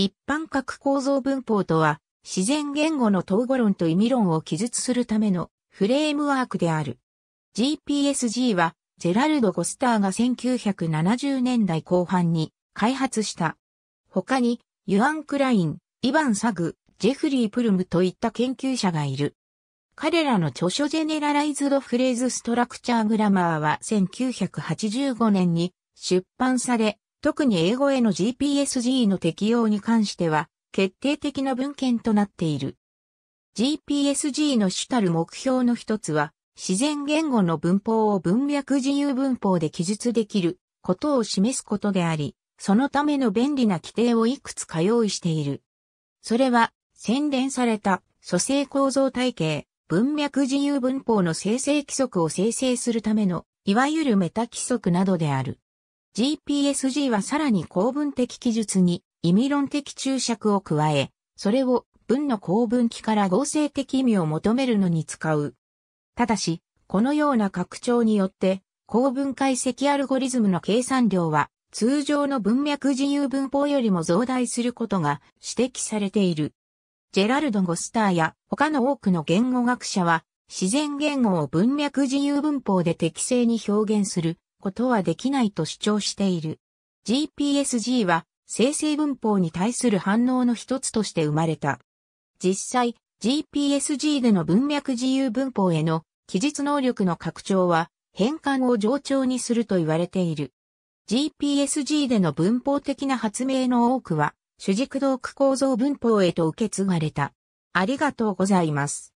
一般核構造文法とは、自然言語の統合論と意味論を記述するためのフレームワークである。GPSG は、ジェラルド・ゴスターが1970年代後半に開発した。他に、ユアン・クライン、イヴァン・サグ、ジェフリー・プルムといった研究者がいる。彼らの著書ジェネラライズドフレーズストラクチャーグラマーは1985年に出版され、特に英語への GPSG の適用に関しては、決定的な文献となっている。GPSG の主たる目標の一つは、自然言語の文法を文脈自由文法で記述できることを示すことであり、そのための便利な規定をいくつか用意している。それは、洗練された、組成構造体系、文脈自由文法の生成規則を生成するための、いわゆるメタ規則などである。GPSG はさらに公文的記述に意味論的注釈を加え、それを文の公文機から合成的意味を求めるのに使う。ただし、このような拡張によって、公文解析アルゴリズムの計算量は通常の文脈自由文法よりも増大することが指摘されている。ジェラルド・ゴスターや他の多くの言語学者は自然言語を文脈自由文法で適正に表現することはできないと主張している。GPSG は生成文法に対する反応の一つとして生まれた。実際、GPSG での文脈自由文法への記述能力の拡張は変換を上調にすると言われている。GPSG での文法的な発明の多くは主軸同区構造文法へと受け継がれた。ありがとうございます。